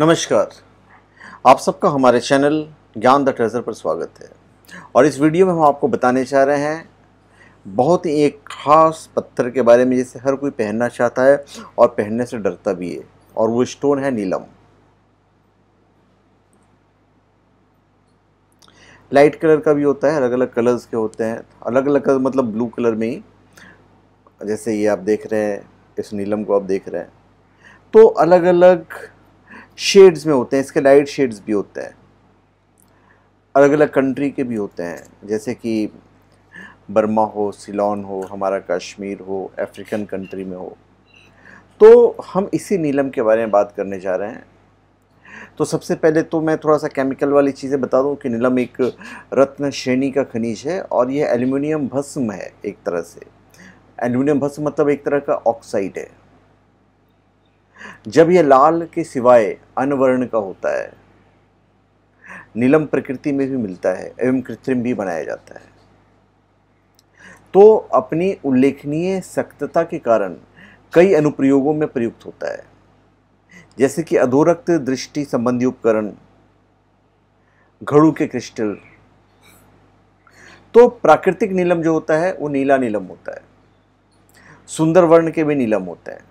नमस्कार आप सबका हमारे चैनल ज्ञान द ट्रेजर पर स्वागत है और इस वीडियो में हम आपको बताने चाह रहे हैं बहुत ही एक ख़ास पत्थर के बारे में जिसे हर कोई पहनना चाहता है और पहनने से डरता भी है और वो स्टोन है नीलम लाइट कलर का भी होता है अलग अलग कलर्स के होते हैं अलग अलग कलर मतलब ब्लू कलर में ही जैसे ये आप देख रहे हैं इस नीलम को आप देख रहे हैं तो अलग अलग शेड्स में होते हैं इसके लाइट शेड्स भी होते हैं अलग अलग कंट्री के भी होते हैं जैसे कि बर्मा हो सिलोन हो हमारा कश्मीर हो अफ्रीकन कंट्री में हो तो हम इसी नीलम के बारे में बात करने जा रहे हैं तो सबसे पहले तो मैं थोड़ा सा केमिकल वाली चीज़ें बता दूं कि नीलम एक रत्न श्रेणी का खनिज है और यह एल्युमिनियम भस्म है एक तरह से एल्युमिनियम भस्म मतलब एक तरह का ऑक्साइड है जब यह लाल के सिवाय अनवर्ण का होता है नीलम प्रकृति में भी मिलता है एवं कृत्रिम भी बनाया जाता है तो अपनी उल्लेखनीय सख्तता के कारण कई अनुप्रयोगों में प्रयुक्त होता है जैसे कि अधोरक्त दृष्टि संबंधी उपकरण घड़ू के क्रिस्टल तो प्राकृतिक नीलम जो होता है वो नीला नीलम होता है सुंदर वर्ण के भी नीलम होता है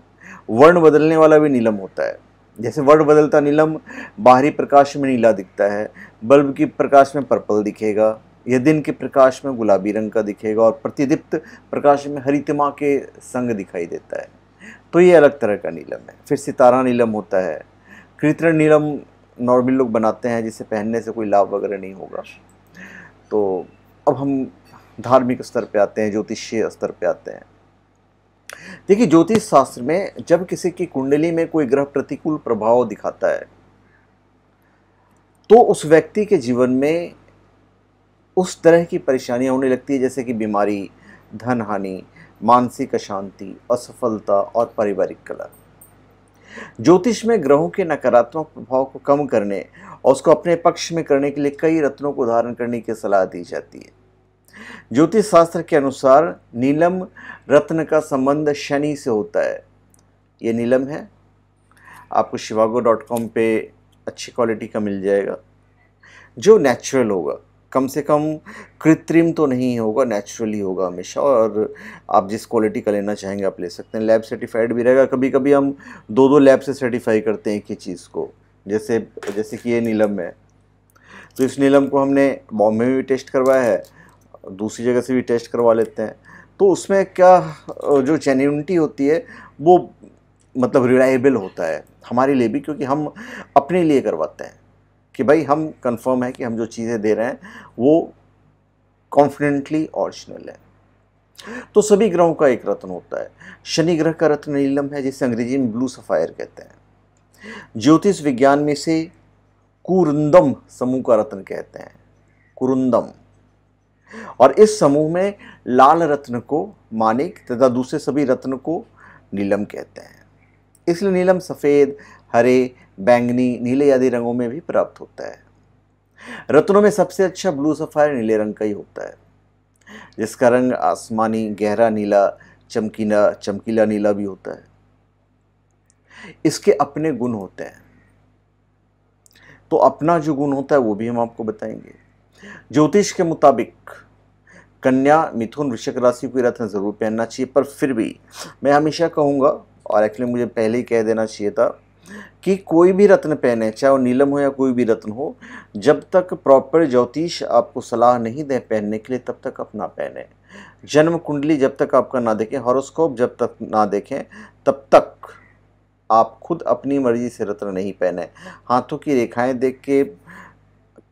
वर्ण बदलने वाला भी नीलम होता है जैसे वर्ण बदलता नीलम बाहरी प्रकाश में नीला दिखता है बल्ब की प्रकाश में पर्पल दिखेगा यह दिन के प्रकाश में गुलाबी रंग का दिखेगा और प्रतिदीप्त प्रकाश में हरितिमा के संग दिखाई देता है तो ये अलग तरह का नीलम है फिर सितारा नीलम होता है कृत्रिम नीलम नॉर्मल लोग बनाते हैं जिसे पहनने से कोई लाभ वगैरह नहीं होगा तो अब हम धार्मिक स्तर पर आते हैं ज्योतिषीय स्तर पर आते हैं देखिए ज्योतिष शास्त्र में जब किसी की कुंडली में कोई ग्रह प्रतिकूल प्रभाव दिखाता है तो उस व्यक्ति के जीवन में उस तरह की परेशानियां होने लगती है जैसे कि बीमारी धन हानि मानसिक अशांति असफलता और पारिवारिक कला ज्योतिष में ग्रहों के नकारात्मक प्रभाव को कम करने और उसको अपने पक्ष में करने के लिए कई रत्नों को धारण करने की सलाह दी जाती है ज्योतिष शास्त्र के अनुसार नीलम रत्न का संबंध शनि से होता है ये नीलम है आपको शिवागो डॉट कॉम पर अच्छी क्वालिटी का मिल जाएगा जो नेचुरल होगा कम से कम कृत्रिम तो नहीं होगा नेचुरली होगा हमेशा और आप जिस क्वालिटी का लेना चाहेंगे आप ले सकते हैं लैब सर्टिफाइड भी रहेगा कभी कभी हम दो दो लैब से सर्टिफाई करते हैं एक ही चीज़ को जैसे जैसे कि ये नीलम है तो इस नीलम को हमने बॉम्बे में भी टेस्ट करवाया है दूसरी जगह से भी टेस्ट करवा लेते हैं तो उसमें क्या जो जेन्यूनिटी होती है वो मतलब रिलायबल होता है हमारे लिए भी क्योंकि हम अपने लिए करवाते हैं कि भाई हम कंफर्म है कि हम जो चीज़ें दे रहे हैं वो कॉन्फिडेंटली ऑरिजिनल है तो सभी ग्रहों का एक रत्न होता है शनि ग्रह का रत्न नीलम है जिसे अंग्रेजी में ब्लू सफ़ायर कहते हैं ज्योतिष विज्ञान में से कुरुंदम समूह का रत्न कहते हैं कुरुंदम और इस समूह में लाल रत्न को मानिक तथा दूसरे सभी रत्न को नीलम कहते हैं इसलिए नीलम सफ़ेद हरे बैंगनी नीले आदि रंगों में भी प्राप्त होता है रत्नों में सबसे अच्छा ब्लू सफ़ायर नीले रंग का ही होता है जिसका रंग आसमानी गहरा नीला चमकीला चमकीला नीला भी होता है इसके अपने गुण होते हैं तो अपना जो गुण होता है वो भी हम आपको बताएंगे ज्योतिष के मुताबिक कन्या मिथुन वृश्चिक राशि को रत्न ज़रूर पहनना चाहिए पर फिर भी मैं हमेशा कहूँगा और एक्चुअली मुझे पहले ही कह देना चाहिए था कि कोई भी रत्न पहने चाहे वो नीलम हो या कोई भी रत्न हो जब तक प्रॉपर ज्योतिष आपको सलाह नहीं दें पहनने के लिए तब तक आप ना पहने जन्म कुंडली जब तक आपका ना देखें हॉरोस्कोप जब तक ना देखें तब तक आप खुद अपनी मर्जी से रत्न नहीं पहने हाथों की रेखाएं देख के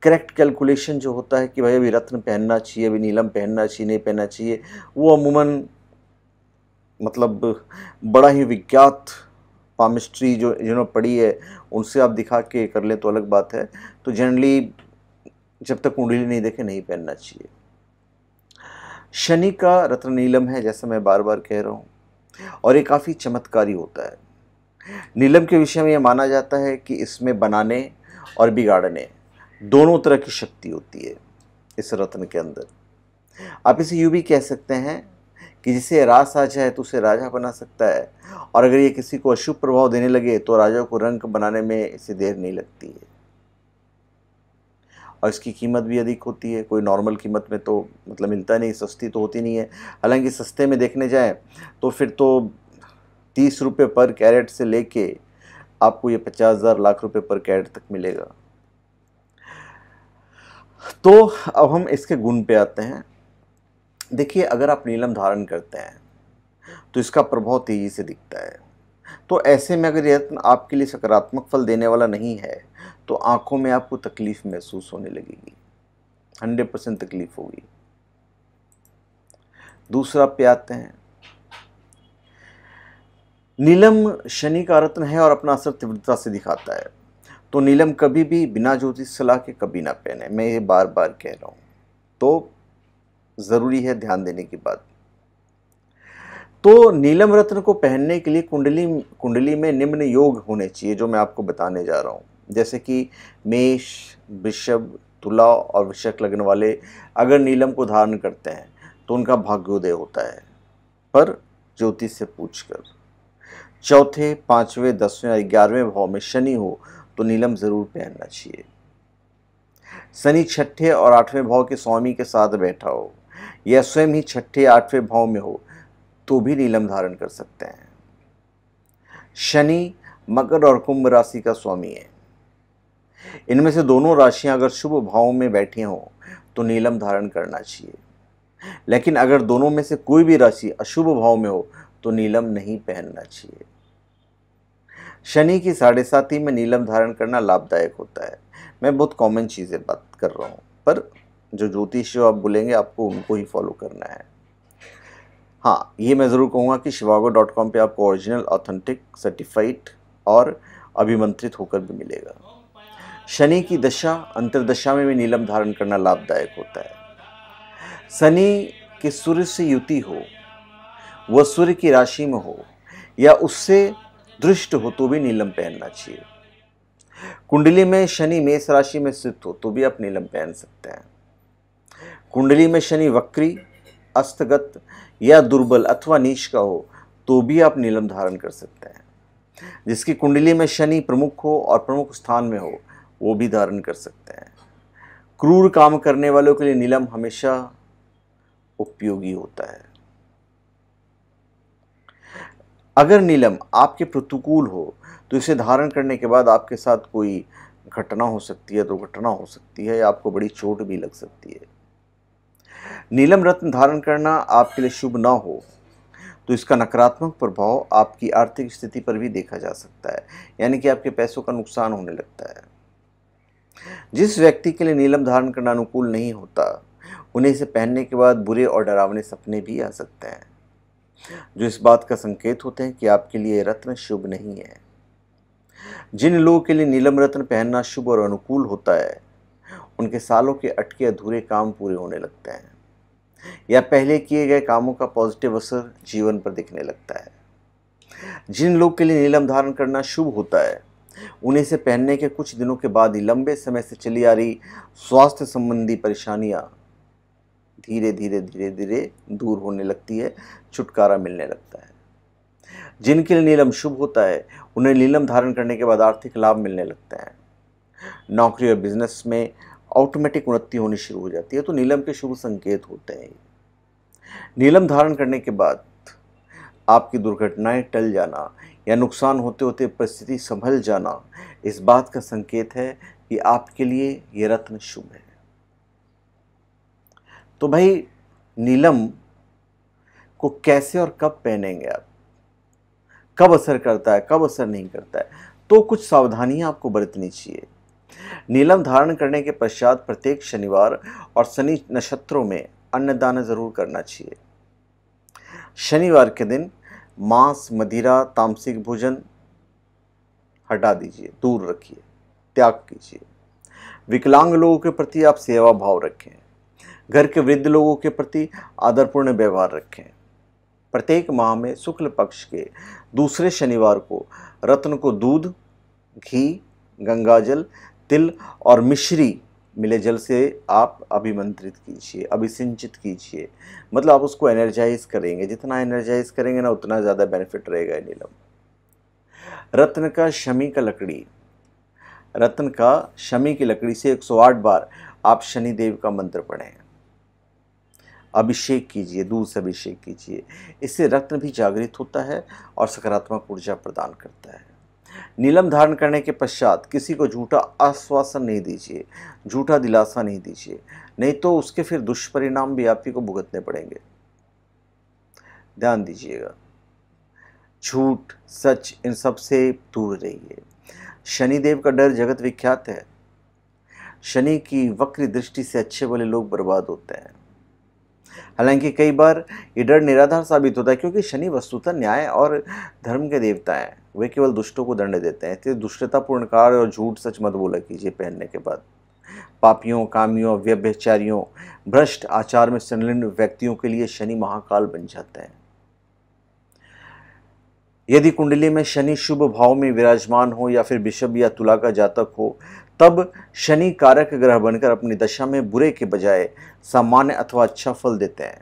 करेक्ट कैलकुलेशन जो होता है कि भाई अभी रत्न पहनना चाहिए अभी नीलम पहनना चाहिए नहीं पहनना चाहिए वो अमूमन मतलब बड़ा ही विख्यात पामिस्ट्री जो जिन्होंने पढ़ी है उनसे आप दिखा के कर लें तो अलग बात है तो जनरली जब तक कुंडली नहीं देखे नहीं पहनना चाहिए शनि का रत्न नीलम है जैसा मैं बार बार कह रहा हूँ और ये काफ़ी चमत्कारी होता है नीलम के विषय में यह माना जाता है कि इसमें बनाने और बिगाड़ने दोनों तरह की शक्ति होती है इस रत्न के अंदर आप इसे यूँ भी कह सकते हैं कि जिसे रास आ जाए तो उसे राजा बना सकता है और अगर ये किसी को अशुभ प्रभाव देने लगे तो राजा को रंग बनाने में इसे देर नहीं लगती है और इसकी कीमत भी अधिक होती है कोई नॉर्मल कीमत में तो मतलब मिलता नहीं सस्ती तो होती नहीं है हालांकि सस्ते में देखने जाएं तो फिर तो तीस रुपये पर कैरेट से लेके आपको ये पचास हज़ार लाख रुपये पर कैरेट तक मिलेगा तो अब हम इसके गुण पे आते हैं देखिए अगर आप नीलम धारण करते हैं तो इसका प्रभाव तेज़ी से दिखता है तो ऐसे में अगर यत्न आपके लिए सकारात्मक फल देने वाला नहीं है तो आंखों में आपको तकलीफ महसूस होने लगेगी हंड्रेड परसेंट तकलीफ होगी दूसरा पे आते हैं नीलम शनि का रत्न है और अपना असर तीव्रता से दिखाता है तो नीलम कभी भी बिना ज्योतिष सलाह के कभी ना पहने मैं ये बार बार कह रहा हूँ तो ज़रूरी है ध्यान देने की बात तो नीलम रत्न को पहनने के लिए कुंडली कुंडली में निम्न योग होने चाहिए जो मैं आपको बताने जा रहा हूँ जैसे कि मेष वृषभ तुला और वृषक लग्न वाले अगर नीलम को धारण करते हैं तो उनका भाग्योदय होता है पर ज्योतिष से पूछकर चौथे पाँचवें दसवें और ग्यारहवें भाव में शनि हो तो नीलम ज़रूर पहनना चाहिए शनि छठे और आठवें भाव के स्वामी के साथ बैठा हो या स्वयं ही छठे आठवें भाव में हो तो भी नीलम धारण कर सकते हैं शनि मकर और कुंभ राशि का स्वामी है इनमें से दोनों राशियां अगर शुभ भाव में बैठी हों तो नीलम धारण करना चाहिए लेकिन अगर दोनों में से कोई भी राशि अशुभ भाव में हो तो नीलम नहीं पहनना चाहिए शनि की साढ़े साथी में नीलम धारण करना लाभदायक होता है मैं बहुत कॉमन चीज़ें बात कर रहा हूँ पर जो ज्योतिष जो आप बोलेंगे आपको उनको ही फॉलो करना है हाँ ये मैं ज़रूर कहूँगा कि शिवागो डॉट कॉम पर आपको ओरिजिनल ऑथेंटिक सर्टिफाइड और अभिमंत्रित होकर भी मिलेगा शनि की दशा अंतरदशा में भी नीलम धारण करना लाभदायक होता है शनि के सूर्य से युति हो वह सूर्य की राशि में हो या उससे दृष्ट हो तो भी नीलम पहनना चाहिए कुंडली में शनि मेष राशि में स्थित हो तो भी आप नीलम पहन सकते हैं कुंडली में शनि वक्री अस्तगत या दुर्बल अथवा नीच का हो तो भी आप नीलम धारण कर सकते हैं जिसकी कुंडली में शनि प्रमुख हो और प्रमुख स्थान में हो वो भी धारण कर सकते हैं क्रूर काम करने वालों के लिए नीलम हमेशा उपयोगी होता है अगर नीलम आपके प्रतिकूल हो तो इसे धारण करने के बाद आपके साथ कोई घटना हो सकती है दुर्घटना हो सकती है या आपको बड़ी चोट भी लग सकती है नीलम रत्न धारण करना आपके लिए शुभ ना हो तो इसका नकारात्मक प्रभाव आपकी आर्थिक स्थिति पर भी देखा जा सकता है यानी कि आपके पैसों का नुकसान होने लगता है जिस व्यक्ति के लिए नीलम धारण करना अनुकूल नहीं होता उन्हें इसे पहनने के बाद बुरे और डरावने सपने भी आ सकते हैं जो इस बात का संकेत होते हैं कि आपके लिए रत्न शुभ नहीं है जिन लोगों के लिए नीलम रत्न पहनना शुभ और अनुकूल होता है उनके सालों के अटके अधूरे काम पूरे होने लगते हैं या पहले किए गए कामों का पॉजिटिव असर जीवन पर दिखने लगता है जिन लोग के लिए नीलम धारण करना शुभ होता है उन्हें से पहनने के कुछ दिनों के बाद ही लंबे समय से चली आ रही स्वास्थ्य संबंधी परेशानियां धीरे धीरे धीरे धीरे दूर होने लगती है छुटकारा मिलने लगता है जिनके लिए नीलम शुभ होता है उन्हें नीलम धारण करने के बाद आर्थिक लाभ मिलने लगते हैं नौकरी और बिजनेस में ऑटोमेटिक उन्नति होनी शुरू हो जाती है तो नीलम के शुभ संकेत होते हैं नीलम धारण करने के बाद आपकी दुर्घटनाएं टल जाना या नुकसान होते होते परिस्थिति संभल जाना इस बात का संकेत है कि आपके लिए ये रत्न शुभ है तो भाई नीलम को कैसे और कब पहनेंगे आप कब असर करता है कब असर नहीं करता है तो कुछ सावधानियां आपको बरतनी चाहिए नीलम धारण करने के पश्चात प्रत्येक शनिवार और शनि नक्षत्रों में अन्नदान जरूर करना चाहिए शनिवार के दिन मांस मदिरा तामसिक भोजन हटा दीजिए दूर रखिए त्याग कीजिए विकलांग लोगों के प्रति आप सेवा भाव रखें घर के वृद्ध लोगों के प्रति आदरपूर्ण व्यवहार रखें प्रत्येक माह में शुक्ल पक्ष के दूसरे शनिवार को रत्न को दूध घी गंगाजल तिल और मिश्री मिले जल से आप अभिमंत्रित कीजिए अभिसिंचित कीजिए मतलब आप उसको एनर्जाइज करेंगे जितना एनर्जाइज करेंगे ना उतना ज़्यादा बेनिफिट रहेगा नीलम रत्न का शमी का लकड़ी रत्न का शमी की लकड़ी से 108 बार आप शनिदेव का मंत्र पढ़ें अभिषेक कीजिए दूध से अभिषेक कीजिए इससे रक्त भी जागृत होता है और सकारात्मक ऊर्जा प्रदान करता है नीलम धारण करने के पश्चात किसी को झूठा आश्वासन नहीं दीजिए झूठा दिलासा नहीं दीजिए नहीं तो उसके फिर दुष्परिणाम भी आप ही को भुगतने पड़ेंगे ध्यान दीजिएगा झूठ सच इन सब से दूर रहिए शनिदेव का डर जगत विख्यात है शनि की वक्री दृष्टि से अच्छे वाले लोग बर्बाद होते हैं हालांकि कई बार ये डर निराधार साबित होता है क्योंकि शनि वस्तुतः न्याय और धर्म के देवता है वे केवल दुष्टों को दंड देते हैं इसलिए दुष्टतापूर्ण कार्य और झूठ सच मत बोला कीजिए पहनने के बाद पापियों कामियों व्यभ्यचारियों भ्रष्ट आचार में संलिन व्यक्तियों के लिए शनि महाकाल बन जाते हैं यदि कुंडली में शनि शुभ भाव में विराजमान हो या फिर विषभ या तुला का जातक हो तब शनि कारक ग्रह बनकर अपनी दशा में बुरे के बजाय सामान्य अथवा अच्छा फल देते हैं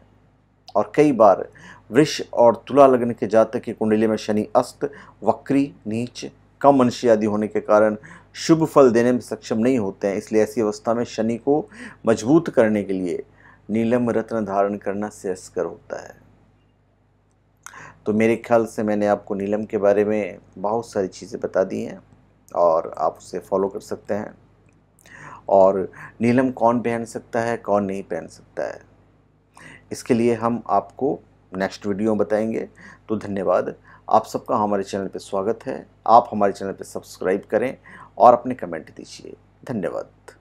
और कई बार वृक्ष और तुला लग्न के जातक की कुंडली में शनि अस्त वक्री नीच कम अंशी आदि होने के कारण शुभ फल देने में सक्षम नहीं होते हैं इसलिए ऐसी अवस्था में शनि को मजबूत करने के लिए नीलम रत्न धारण करना श्रेयस्कर होता है तो मेरे ख्याल से मैंने आपको नीलम के बारे में बहुत सारी चीज़ें बता दी हैं और आप उसे फॉलो कर सकते हैं और नीलम कौन पहन सकता है कौन नहीं पहन सकता है इसके लिए हम आपको नेक्स्ट वीडियो बताएंगे तो धन्यवाद आप सबका हमारे चैनल पर स्वागत है आप हमारे चैनल पर सब्सक्राइब करें और अपने कमेंट दीजिए धन्यवाद